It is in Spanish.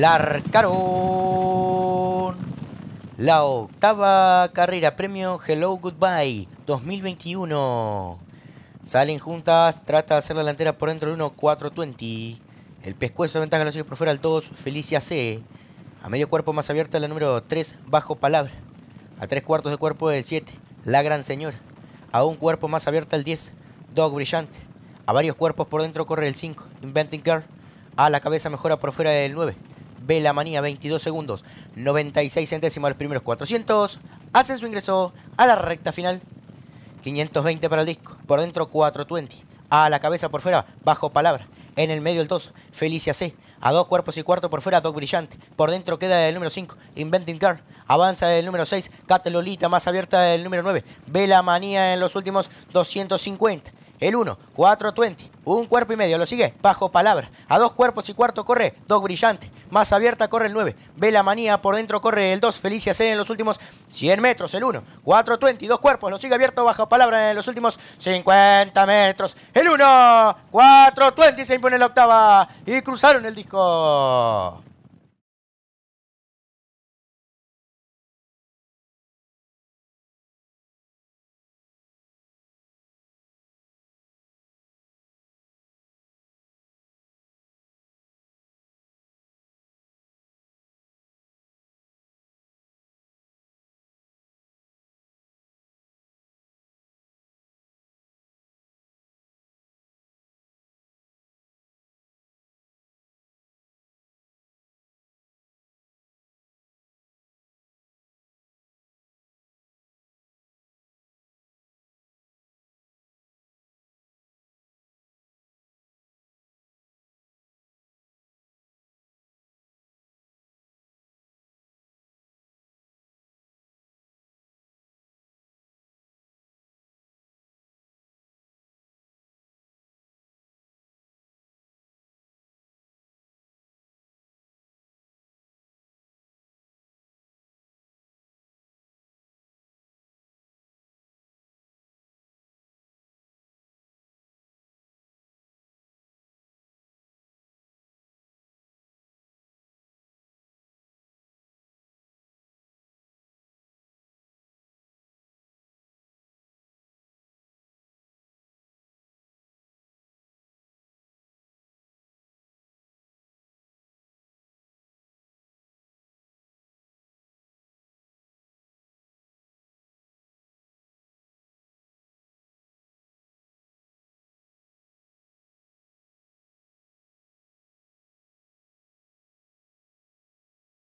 Larcaron la octava carrera premio Hello Goodbye 2021. Salen juntas, trata de hacer la delantera por dentro del 1, 420. El pescuezo de ventaja los sigue por fuera al 2, Felicia C. A medio cuerpo más abierta la número 3, Bajo Palabra. A tres cuartos de cuerpo el 7, La Gran Señora. A un cuerpo más abierta el 10, Dog Brillante. A varios cuerpos por dentro corre el 5, Inventing Girl. A la cabeza mejora por fuera el 9, ve la manía 22 segundos, 96 centésimos a los primeros 400, hacen su ingreso a la recta final, 520 para el disco, por dentro 420, a la cabeza por fuera, bajo palabra, en el medio el 2, Felicia C, a dos cuerpos y cuarto por fuera, Doc Brillante. Por dentro queda el número 5, Inventing Girl. Avanza el número 6, Catalolita, más abierta del número 9. Ve la manía en los últimos 250. El 1, 420, un cuerpo y medio, lo sigue, bajo palabra. A dos cuerpos y cuarto corre, Doc Brillante más abierta corre el 9. Ve la Manía por dentro corre el 2. Felicia C en los últimos 100 metros, el 1. 420, dos cuerpos, lo sigue abierto bajo palabra en los últimos 50 metros. El 1, 420 se impone la octava y cruzaron el disco.